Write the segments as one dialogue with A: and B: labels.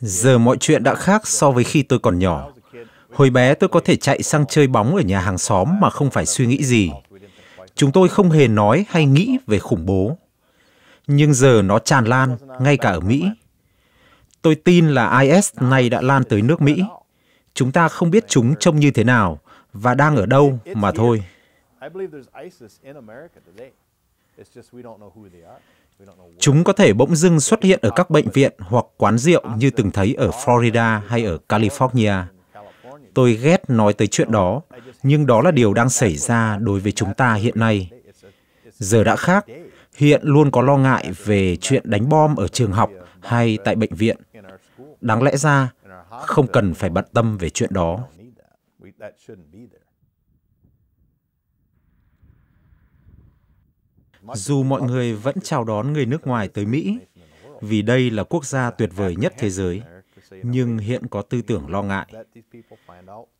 A: Giờ mọi chuyện đã khác so với khi tôi còn nhỏ. Hồi bé tôi có thể chạy sang chơi bóng ở nhà hàng xóm mà không phải suy nghĩ gì. Chúng tôi không hề nói hay nghĩ về khủng bố. Nhưng giờ nó tràn lan ngay cả ở Mỹ. Tôi tin là IS này đã lan tới nước Mỹ. Chúng ta không biết chúng trông như thế nào và đang ở đâu mà thôi. Chúng có thể bỗng dưng xuất hiện ở các bệnh viện hoặc quán rượu như từng thấy ở Florida hay ở California. Tôi ghét nói tới chuyện đó, nhưng đó là điều đang xảy ra đối với chúng ta hiện nay. Giờ đã khác, hiện luôn có lo ngại về chuyện đánh bom ở trường học hay tại bệnh viện. Đáng lẽ ra, không cần phải bận tâm về chuyện đó. dù mọi người vẫn chào đón người nước ngoài tới Mỹ, vì đây là quốc gia tuyệt vời nhất thế giới, nhưng hiện có tư tưởng lo ngại.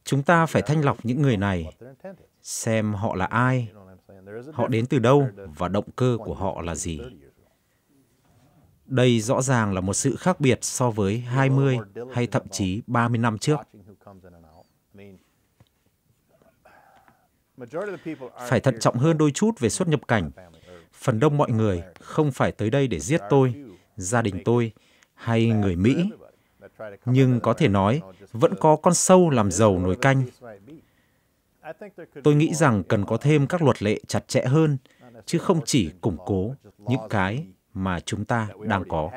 A: Chúng ta phải thanh lọc những người này, xem họ là ai, họ đến từ đâu và động cơ của họ là gì. Đây rõ ràng là một sự khác biệt so với 20 hay thậm chí 30 năm trước. Phải thận trọng hơn đôi chút về xuất nhập cảnh phần đông mọi người không phải tới đây để giết tôi, gia đình tôi hay người Mỹ. Nhưng có thể nói, vẫn có con sâu làm giàu nồi canh. Tôi nghĩ rằng cần có thêm các luật lệ chặt chẽ hơn, chứ không chỉ củng cố những cái mà chúng ta đang có.